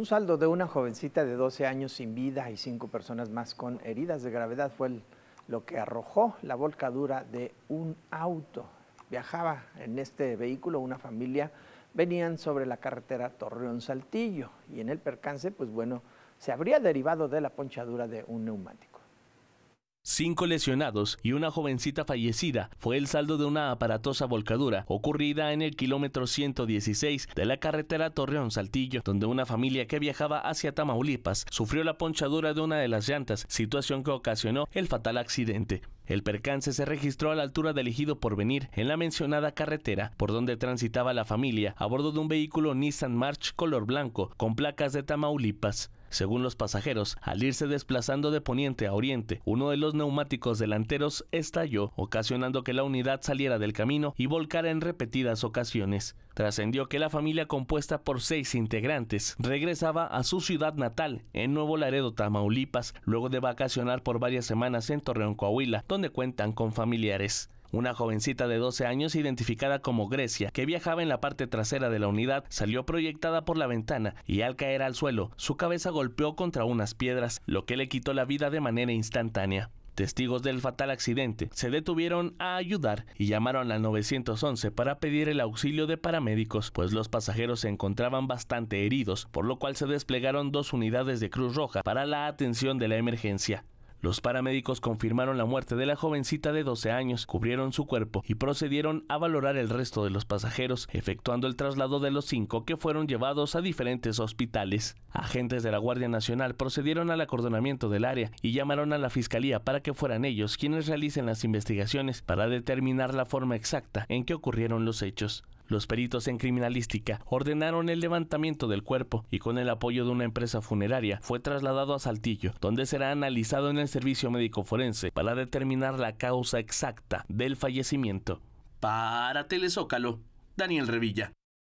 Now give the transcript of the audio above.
Un saldo de una jovencita de 12 años sin vida y cinco personas más con heridas de gravedad fue lo que arrojó la volcadura de un auto. Viajaba en este vehículo una familia, venían sobre la carretera Torreón-Saltillo y en el percance, pues bueno, se habría derivado de la ponchadura de un neumático. Cinco lesionados y una jovencita fallecida fue el saldo de una aparatosa volcadura ocurrida en el kilómetro 116 de la carretera Torreón-Saltillo, donde una familia que viajaba hacia Tamaulipas sufrió la ponchadura de una de las llantas, situación que ocasionó el fatal accidente. El percance se registró a la altura del ejido Porvenir, en la mencionada carretera, por donde transitaba la familia a bordo de un vehículo Nissan March color blanco, con placas de Tamaulipas. Según los pasajeros, al irse desplazando de poniente a oriente, uno de los neumáticos delanteros estalló, ocasionando que la unidad saliera del camino y volcara en repetidas ocasiones. Trascendió que la familia compuesta por seis integrantes regresaba a su ciudad natal, en Nuevo Laredo, Tamaulipas, luego de vacacionar por varias semanas en Torreón, Coahuila, donde cuentan con familiares. Una jovencita de 12 años identificada como Grecia, que viajaba en la parte trasera de la unidad, salió proyectada por la ventana y al caer al suelo, su cabeza golpeó contra unas piedras, lo que le quitó la vida de manera instantánea. Testigos del fatal accidente se detuvieron a ayudar y llamaron al 911 para pedir el auxilio de paramédicos, pues los pasajeros se encontraban bastante heridos, por lo cual se desplegaron dos unidades de Cruz Roja para la atención de la emergencia. Los paramédicos confirmaron la muerte de la jovencita de 12 años, cubrieron su cuerpo y procedieron a valorar el resto de los pasajeros, efectuando el traslado de los cinco que fueron llevados a diferentes hospitales. Agentes de la Guardia Nacional procedieron al acordonamiento del área y llamaron a la Fiscalía para que fueran ellos quienes realicen las investigaciones para determinar la forma exacta en que ocurrieron los hechos. Los peritos en criminalística ordenaron el levantamiento del cuerpo y con el apoyo de una empresa funeraria fue trasladado a Saltillo, donde será analizado en el servicio médico forense para determinar la causa exacta del fallecimiento. Para Telezócalo, Daniel Revilla.